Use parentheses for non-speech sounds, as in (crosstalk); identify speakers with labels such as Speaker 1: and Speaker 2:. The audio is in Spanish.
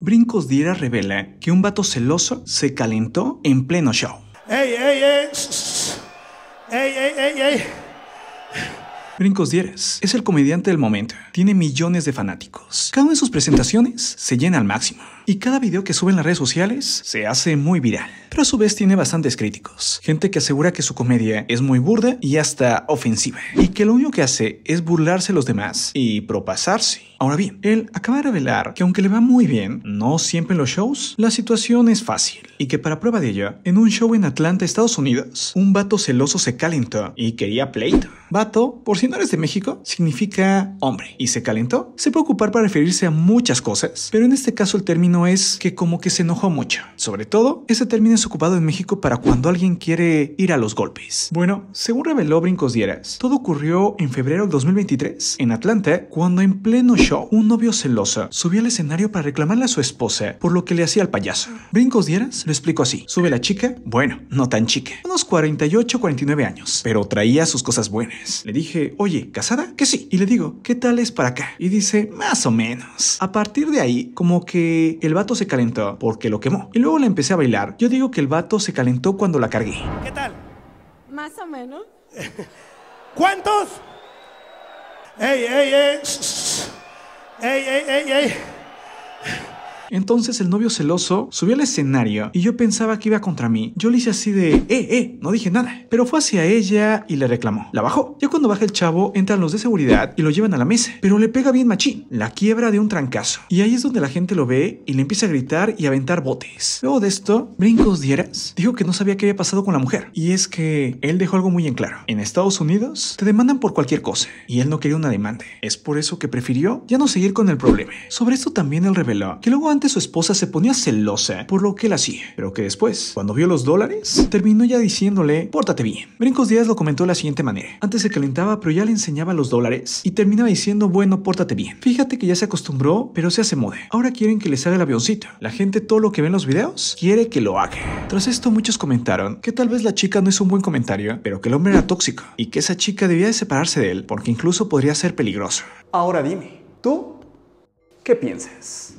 Speaker 1: Brincos Diera revela que un vato celoso se calentó en pleno show.
Speaker 2: ¡Ey, ey, ey! ¡Ey, ey, ey, ey!
Speaker 1: Brincos Dieres es el comediante del momento. Tiene millones de fanáticos. Cada una de sus presentaciones se llena al máximo. Y cada video que sube en las redes sociales se hace muy viral. Pero a su vez tiene bastantes críticos. Gente que asegura que su comedia es muy burda y hasta ofensiva. Y que lo único que hace es burlarse a los demás y propasarse. Ahora bien, él acaba de revelar que aunque le va muy bien, no siempre en los shows, la situación es fácil. Y que para prueba de ello, en un show en Atlanta, Estados Unidos, un vato celoso se calentó y quería pleito. Vato, por si no eres de México, significa hombre y se calentó. Se puede ocupar para referirse a muchas cosas, pero en este caso el término es que como que se enojó mucho. Sobre todo, ese término es ocupado en México para cuando alguien quiere ir a los golpes. Bueno, según reveló Brincos Dieras, todo ocurrió en febrero del 2023 en Atlanta, cuando en pleno show un novio celoso subió al escenario para reclamarle a su esposa por lo que le hacía al payaso. Brincos Dieras lo explicó así: sube la chica, bueno, no tan chica, unos 48, 49 años, pero traía sus cosas buenas. Le dije, oye, ¿casada? Que sí. Y le digo, ¿qué tal es para acá? Y dice, más o menos. A partir de ahí, como que el vato se calentó porque lo quemó. Y luego le empecé a bailar. Yo digo que el vato se calentó cuando la cargué.
Speaker 2: ¿Qué tal? Más o menos. (laughs) ¿Cuántos? ¡Ey, ey, ey! ¡Ey, ey, ey, ey!
Speaker 1: Entonces el novio celoso subió al escenario y yo pensaba que iba contra mí. Yo le hice así de, eh, eh, no dije nada. Pero fue hacia ella y le reclamó. La bajó. Ya cuando baja el chavo, entran los de seguridad y lo llevan a la mesa. Pero le pega bien machín. La quiebra de un trancazo. Y ahí es donde la gente lo ve y le empieza a gritar y a aventar botes. Luego de esto, Brincos Dieras dijo que no sabía qué había pasado con la mujer. Y es que él dejó algo muy en claro. En Estados Unidos te demandan por cualquier cosa. Y él no quería una demanda. Es por eso que prefirió ya no seguir con el problema. Sobre esto también él reveló que luego antes su esposa se ponía celosa por lo que él hacía, pero que después, cuando vio los dólares, terminó ya diciéndole, pórtate bien. Brincos Díaz lo comentó de la siguiente manera. Antes se calentaba, pero ya le enseñaba los dólares y terminaba diciendo, bueno, pórtate bien. Fíjate que ya se acostumbró, pero se hace mode. Ahora quieren que les haga el avioncito. La gente todo lo que ve en los videos quiere que lo haga. Tras esto, muchos comentaron que tal vez la chica no es un buen comentario, pero que el hombre era tóxico y que esa chica debía de separarse de él porque incluso podría ser peligroso. Ahora dime, ¿tú qué piensas?